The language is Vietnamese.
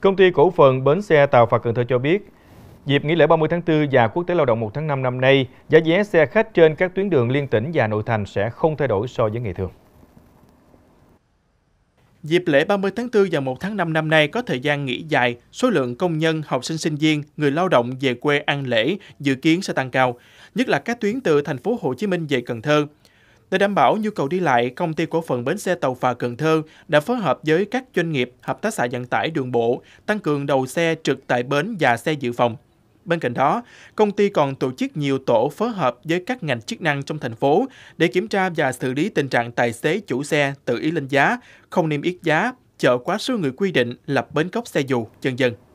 Công ty cổ phần Bến xe Tàu Phà Cần Thơ cho biết, dịp nghỉ lễ 30 tháng 4 và Quốc tế Lao động 1 tháng 5 năm nay, giá vé xe khách trên các tuyến đường liên tỉnh và nội thành sẽ không thay đổi so với ngày thường. Dịp lễ 30 tháng 4 và 1 tháng 5 năm nay có thời gian nghỉ dài, số lượng công nhân, học sinh sinh viên, người lao động về quê ăn lễ dự kiến sẽ tăng cao, nhất là các tuyến từ thành phố Hồ Chí Minh về Cần Thơ. Để đảm bảo nhu cầu đi lại, công ty cổ phần bến xe tàu phà Cần Thơ đã phối hợp với các doanh nghiệp, hợp tác xã vận tải đường bộ tăng cường đầu xe trực tại bến và xe dự phòng. Bên cạnh đó, công ty còn tổ chức nhiều tổ phối hợp với các ngành chức năng trong thành phố để kiểm tra và xử lý tình trạng tài xế chủ xe tự ý lên giá, không niêm yết giá, chở quá số người quy định, lập bến cốc xe dù, chân dân.